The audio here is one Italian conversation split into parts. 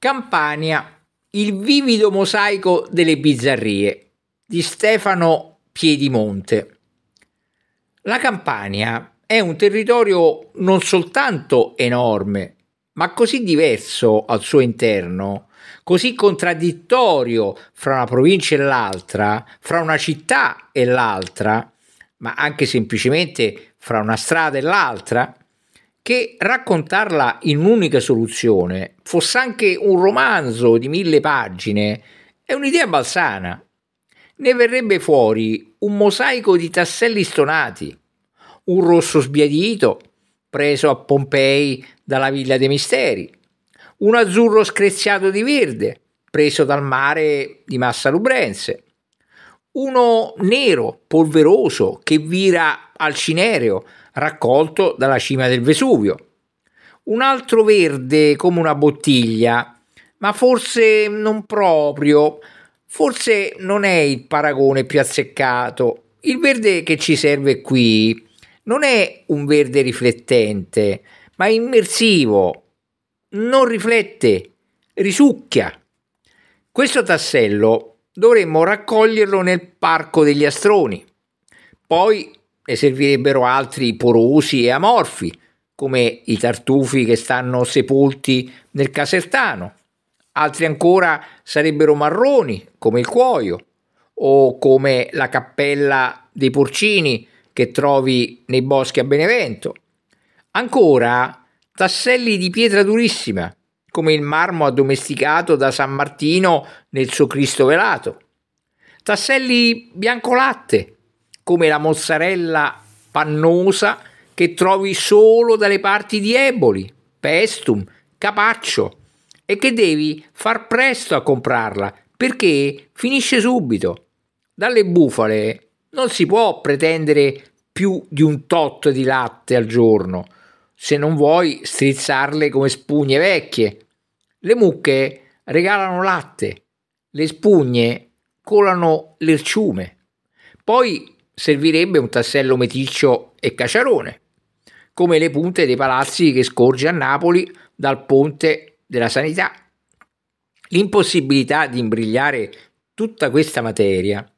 Campania, il vivido mosaico delle bizzarrie di Stefano Piedimonte. La Campania è un territorio non soltanto enorme, ma così diverso al suo interno, così contraddittorio fra una provincia e l'altra, fra una città e l'altra, ma anche semplicemente fra una strada e l'altra, che raccontarla in un'unica soluzione, fosse anche un romanzo di mille pagine, è un'idea balsana. Ne verrebbe fuori un mosaico di tasselli stonati, un rosso sbiadito preso a Pompei dalla Villa dei Misteri, un azzurro screziato di verde preso dal mare di Massa Lubrense, uno nero polveroso che vira al Cinereo raccolto dalla cima del Vesuvio. Un altro verde come una bottiglia, ma forse non proprio, forse non è il paragone più azzeccato. Il verde che ci serve qui non è un verde riflettente, ma immersivo, non riflette, risucchia. Questo tassello dovremmo raccoglierlo nel parco degli astroni. Poi ne servirebbero altri porosi e amorfi, come i tartufi che stanno sepolti nel casertano, altri ancora sarebbero marroni, come il cuoio, o come la cappella dei porcini che trovi nei boschi a Benevento. Ancora tasselli di pietra durissima, come il marmo addomesticato da San Martino nel suo Cristo velato. Tasselli bianco latte, come la mozzarella pannosa che trovi solo dalle parti di Eboli, Pestum, Capaccio e che devi far presto a comprarla perché finisce subito. Dalle bufale non si può pretendere più di un tot di latte al giorno se non vuoi strizzarle come spugne vecchie. Le mucche regalano latte, le spugne colano lerciume. Poi servirebbe un tassello meticcio e caciarone, come le punte dei palazzi che scorge a Napoli dal ponte della sanità. L'impossibilità di imbrigliare tutta questa materia,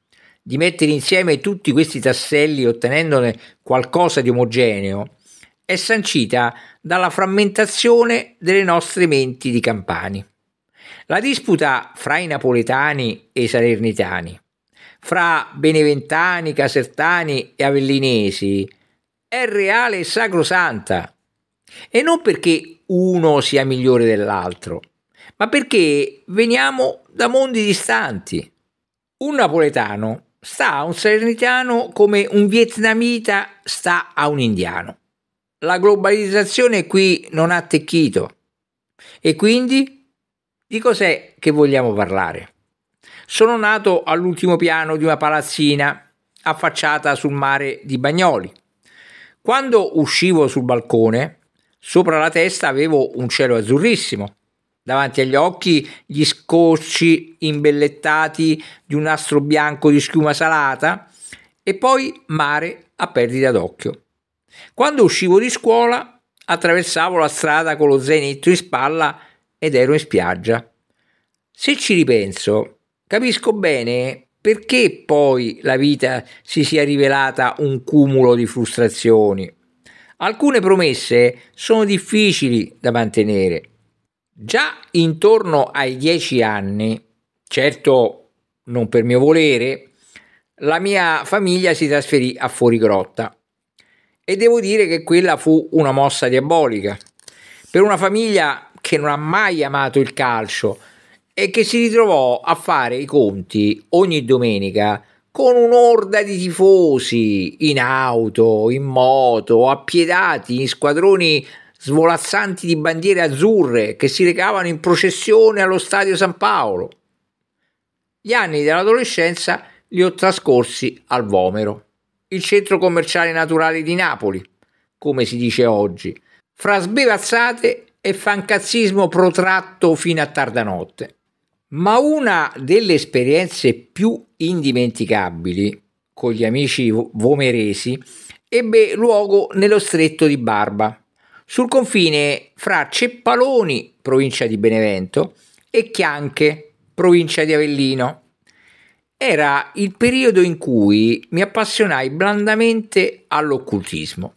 di mettere insieme tutti questi tasselli ottenendone qualcosa di omogeneo, è sancita dalla frammentazione delle nostre menti di campani. La disputa fra i napoletani e i salernitani fra beneventani, casertani e avellinesi è reale e sacrosanta. E non perché uno sia migliore dell'altro, ma perché veniamo da mondi distanti. Un napoletano sta a un salernitano come un vietnamita sta a un indiano. La globalizzazione qui non ha attecchito. E quindi di cos'è che vogliamo parlare? Sono nato all'ultimo piano di una palazzina affacciata sul mare di Bagnoli. Quando uscivo sul balcone, sopra la testa avevo un cielo azzurrissimo. Davanti agli occhi gli scorci imbellettati di un nastro bianco di schiuma salata e poi mare a perdita d'occhio. Quando uscivo di scuola attraversavo la strada con lo zainetto in spalla ed ero in spiaggia. Se ci ripenso, Capisco bene perché poi la vita si sia rivelata un cumulo di frustrazioni. Alcune promesse sono difficili da mantenere. Già intorno ai dieci anni, certo non per mio volere, la mia famiglia si trasferì a Fuorigrotta e devo dire che quella fu una mossa diabolica. Per una famiglia che non ha mai amato il calcio, e che si ritrovò a fare i conti ogni domenica con un'orda di tifosi in auto, in moto, appiedati in squadroni svolazzanti di bandiere azzurre che si recavano in processione allo stadio San Paolo. Gli anni dell'adolescenza li ho trascorsi al Vomero, il centro commerciale naturale di Napoli, come si dice oggi, fra sbevazzate e fancazzismo protratto fino a tarda notte. Ma una delle esperienze più indimenticabili con gli amici vomeresi ebbe luogo nello stretto di Barba, sul confine fra Ceppaloni, provincia di Benevento, e Chianche, provincia di Avellino. Era il periodo in cui mi appassionai blandamente all'occultismo.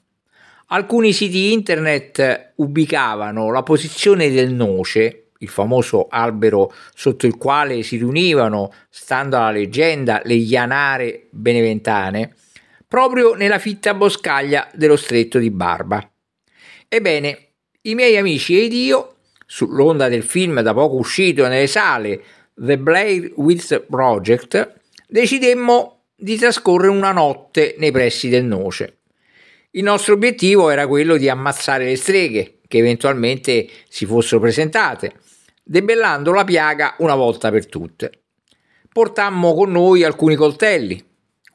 Alcuni siti internet ubicavano la posizione del noce il famoso albero sotto il quale si riunivano, stando alla leggenda, le ianare beneventane, proprio nella fitta boscaglia dello stretto di Barba. Ebbene, i miei amici ed io, sull'onda del film da poco uscito nelle sale The Blair Witch Project, decidemmo di trascorrere una notte nei pressi del Noce. Il nostro obiettivo era quello di ammazzare le streghe che eventualmente si fossero presentate debellando la piaga una volta per tutte. Portammo con noi alcuni coltelli,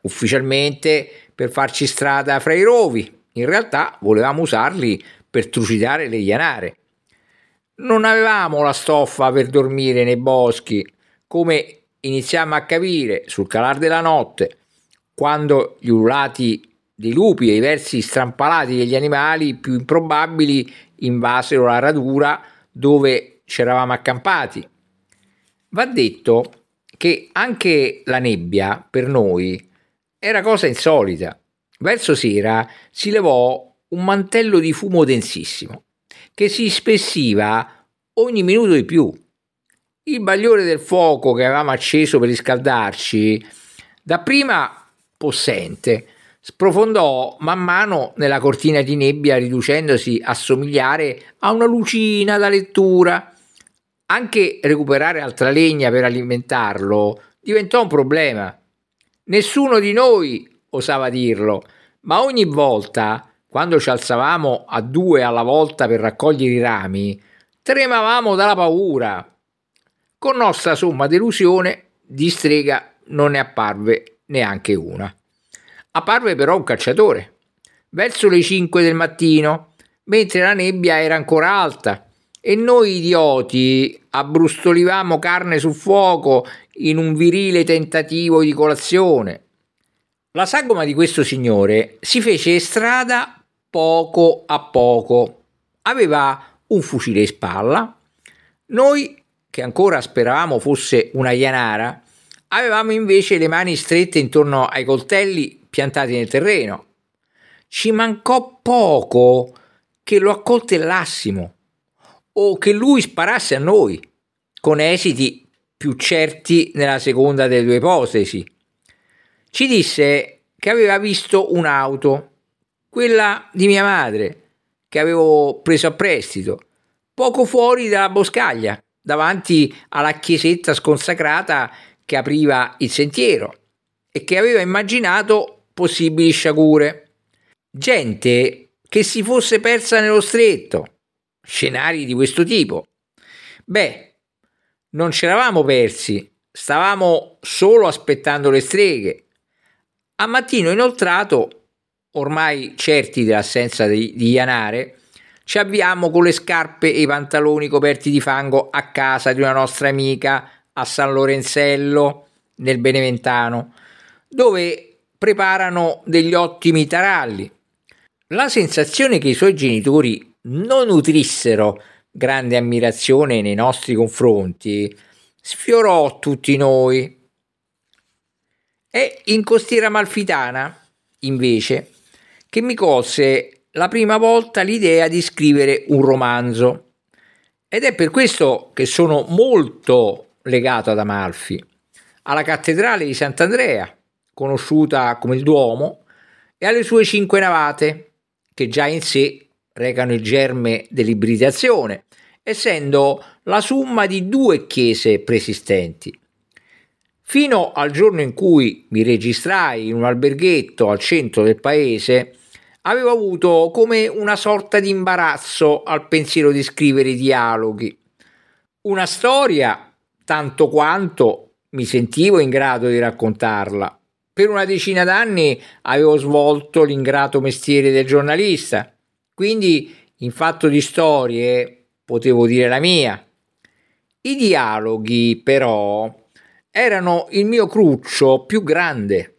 ufficialmente per farci strada fra i rovi, in realtà volevamo usarli per trucidare le ghianare. Non avevamo la stoffa per dormire nei boschi, come iniziamo a capire sul calar della notte, quando gli ululati dei lupi e i versi strampalati degli animali più improbabili invasero la radura dove c'eravamo accampati. Va detto che anche la nebbia per noi era cosa insolita. Verso sera si levò un mantello di fumo densissimo che si spessiva ogni minuto di più. Il bagliore del fuoco che avevamo acceso per riscaldarci, dapprima possente, sprofondò man mano nella cortina di nebbia riducendosi a somigliare a una lucina da lettura anche recuperare altra legna per alimentarlo diventò un problema. Nessuno di noi osava dirlo, ma ogni volta, quando ci alzavamo a due alla volta per raccogliere i rami, tremavamo dalla paura. Con nostra somma delusione, di strega non ne apparve neanche una. Apparve però un cacciatore, verso le 5 del mattino, mentre la nebbia era ancora alta e noi idioti abbrustolivamo carne sul fuoco in un virile tentativo di colazione. La sagoma di questo signore si fece strada poco a poco. Aveva un fucile in spalla. Noi, che ancora speravamo fosse una ianara, avevamo invece le mani strette intorno ai coltelli piantati nel terreno. Ci mancò poco che lo accoltellassimo o che lui sparasse a noi, con esiti più certi nella seconda delle due ipotesi. Ci disse che aveva visto un'auto, quella di mia madre, che avevo preso a prestito, poco fuori dalla boscaglia, davanti alla chiesetta sconsacrata che apriva il sentiero e che aveva immaginato possibili sciagure. Gente che si fosse persa nello stretto scenari di questo tipo? Beh, non ci eravamo persi, stavamo solo aspettando le streghe. A mattino inoltrato, ormai certi dell'assenza di, di Ianare, ci avviamo con le scarpe e i pantaloni coperti di fango a casa di una nostra amica a San Lorenzello, nel Beneventano, dove preparano degli ottimi taralli. La sensazione che i suoi genitori non nutrissero grande ammirazione nei nostri confronti, sfiorò tutti noi. È in costiera malfitana, invece, che mi colse la prima volta l'idea di scrivere un romanzo. Ed è per questo che sono molto legato ad Amalfi, alla cattedrale di Sant'Andrea, conosciuta come il Duomo, e alle sue cinque navate, che già in sé recano il germe dell'ibridazione, essendo la somma di due chiese preesistenti. Fino al giorno in cui mi registrai in un alberghetto al centro del paese, avevo avuto come una sorta di imbarazzo al pensiero di scrivere i dialoghi. Una storia, tanto quanto mi sentivo in grado di raccontarla. Per una decina d'anni avevo svolto l'ingrato mestiere del giornalista quindi in fatto di storie potevo dire la mia. I dialoghi però erano il mio cruccio più grande.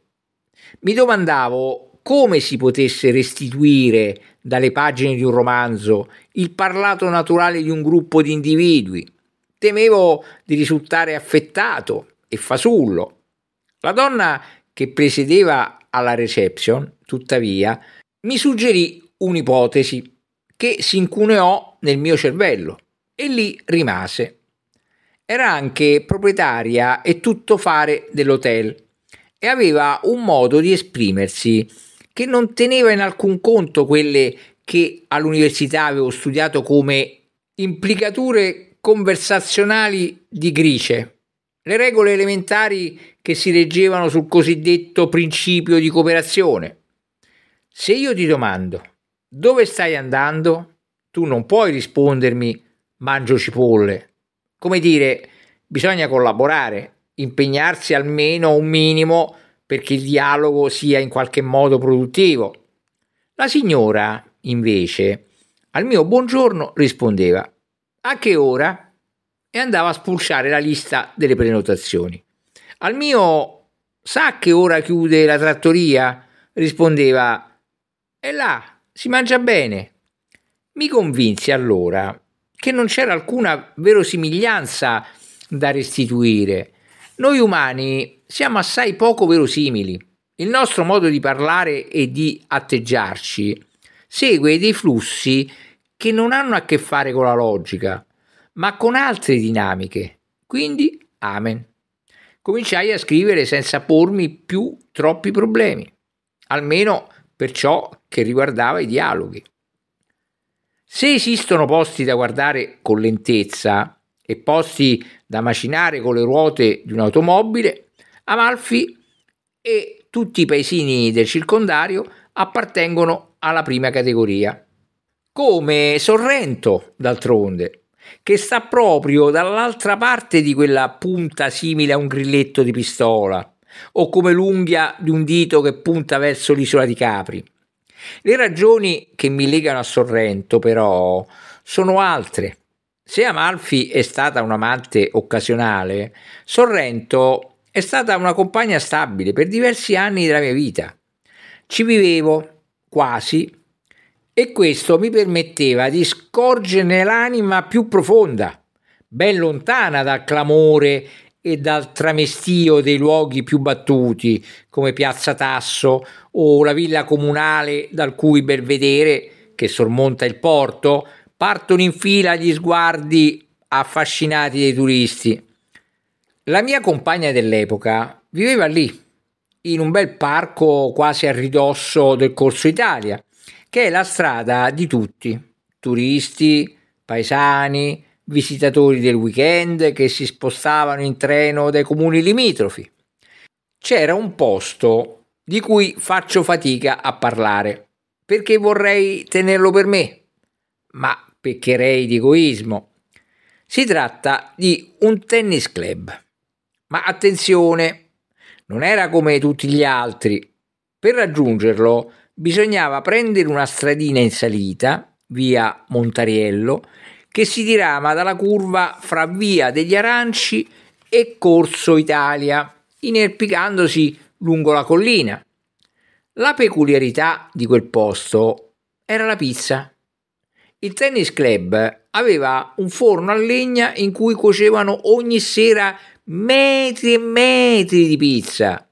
Mi domandavo come si potesse restituire dalle pagine di un romanzo il parlato naturale di un gruppo di individui. Temevo di risultare affettato e fasullo. La donna che presiedeva alla reception, tuttavia, mi suggerì un'ipotesi che si incuneò nel mio cervello e lì rimase. Era anche proprietaria e tuttofare dell'hotel e aveva un modo di esprimersi che non teneva in alcun conto quelle che all'università avevo studiato come implicature conversazionali di Grice, le regole elementari che si reggevano sul cosiddetto principio di cooperazione. Se io ti domando dove stai andando? Tu non puoi rispondermi mangio cipolle. Come dire, bisogna collaborare, impegnarsi almeno un minimo perché il dialogo sia in qualche modo produttivo. La signora, invece, al mio buongiorno rispondeva a che ora? E andava a spulciare la lista delle prenotazioni. Al mio sa che ora chiude la trattoria? rispondeva è là si mangia bene. Mi convinse allora che non c'era alcuna verosimiglianza da restituire. Noi umani siamo assai poco verosimili. Il nostro modo di parlare e di atteggiarci segue dei flussi che non hanno a che fare con la logica, ma con altre dinamiche. Quindi, amen. Cominciai a scrivere senza pormi più troppi problemi. Almeno per ciò che riguardava i dialoghi. Se esistono posti da guardare con lentezza e posti da macinare con le ruote di un'automobile, Amalfi e tutti i paesini del circondario appartengono alla prima categoria. Come Sorrento, d'altronde, che sta proprio dall'altra parte di quella punta simile a un grilletto di pistola, o come l'unghia di un dito che punta verso l'isola di Capri. Le ragioni che mi legano a Sorrento, però, sono altre. Se Amalfi è stata un'amante occasionale, Sorrento è stata una compagna stabile per diversi anni della mia vita. Ci vivevo quasi e questo mi permetteva di scorgere l'anima più profonda, ben lontana dal clamore e dal tramestio dei luoghi più battuti come Piazza Tasso o la villa comunale dal cui belvedere, che sormonta il porto, partono in fila gli sguardi affascinati dei turisti. La mia compagna dell'epoca viveva lì, in un bel parco quasi a ridosso del Corso Italia, che è la strada di tutti, turisti, paesani, visitatori del weekend che si spostavano in treno dai comuni limitrofi. C'era un posto di cui faccio fatica a parlare perché vorrei tenerlo per me, ma peccherei di egoismo. Si tratta di un tennis club. Ma attenzione, non era come tutti gli altri. Per raggiungerlo bisognava prendere una stradina in salita, via Montariello, che si dirama dalla curva fra via degli Aranci e Corso Italia, inerpicandosi lungo la collina. La peculiarità di quel posto era la pizza. Il tennis club aveva un forno a legna in cui cuocevano ogni sera metri e metri di pizza.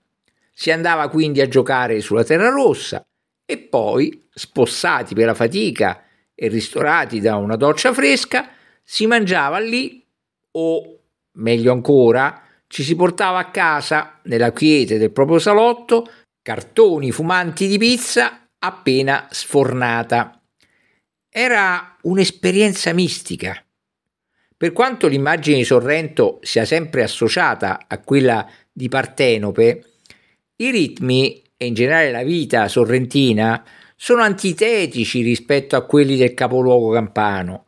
Si andava quindi a giocare sulla terra rossa e poi, spossati per la fatica e ristorati da una doccia fresca, si mangiava lì o, meglio ancora, ci si portava a casa, nella quiete del proprio salotto, cartoni fumanti di pizza appena sfornata. Era un'esperienza mistica. Per quanto l'immagine di Sorrento sia sempre associata a quella di Partenope, i ritmi e in generale la vita sorrentina sono antitetici rispetto a quelli del capoluogo campano.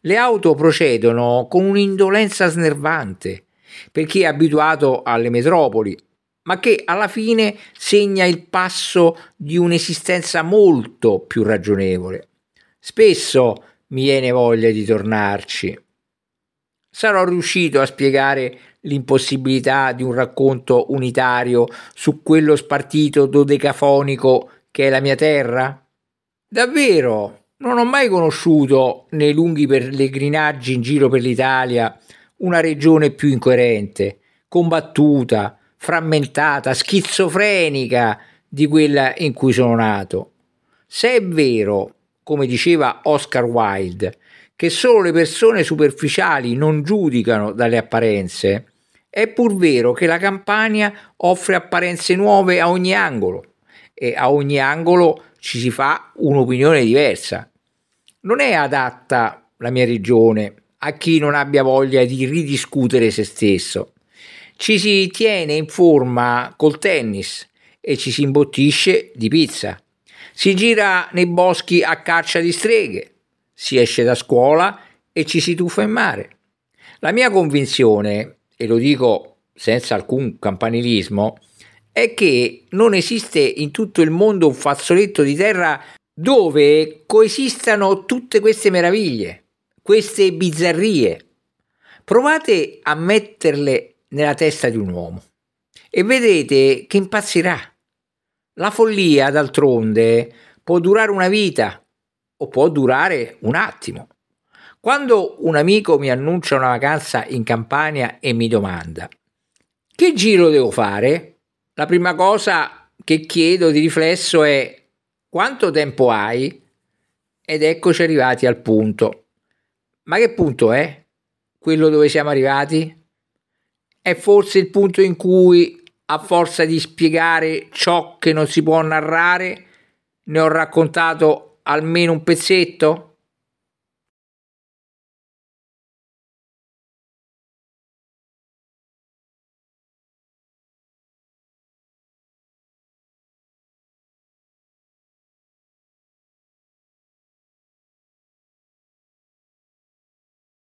Le auto procedono con un'indolenza snervante per chi è abituato alle metropoli, ma che alla fine segna il passo di un'esistenza molto più ragionevole. Spesso mi viene voglia di tornarci. Sarò riuscito a spiegare l'impossibilità di un racconto unitario su quello spartito dodecafonico che è la mia terra? Davvero, non ho mai conosciuto nei lunghi pellegrinaggi in giro per l'Italia una regione più incoerente, combattuta, frammentata, schizofrenica di quella in cui sono nato. Se è vero, come diceva Oscar Wilde, che solo le persone superficiali non giudicano dalle apparenze, è pur vero che la Campania offre apparenze nuove a ogni angolo e a ogni angolo ci si fa un'opinione diversa. Non è adatta la mia regione a chi non abbia voglia di ridiscutere se stesso. Ci si tiene in forma col tennis e ci si imbottisce di pizza. Si gira nei boschi a caccia di streghe, si esce da scuola e ci si tuffa in mare. La mia convinzione, e lo dico senza alcun campanilismo, è che non esiste in tutto il mondo un fazzoletto di terra dove coesistano tutte queste meraviglie, queste bizzarrie. Provate a metterle nella testa di un uomo e vedrete che impazzirà. La follia, d'altronde, può durare una vita o può durare un attimo. Quando un amico mi annuncia una vacanza in Campania e mi domanda che giro devo fare? la prima cosa che chiedo di riflesso è quanto tempo hai? Ed eccoci arrivati al punto. Ma che punto è? Quello dove siamo arrivati? È forse il punto in cui, a forza di spiegare ciò che non si può narrare, ne ho raccontato almeno un pezzetto?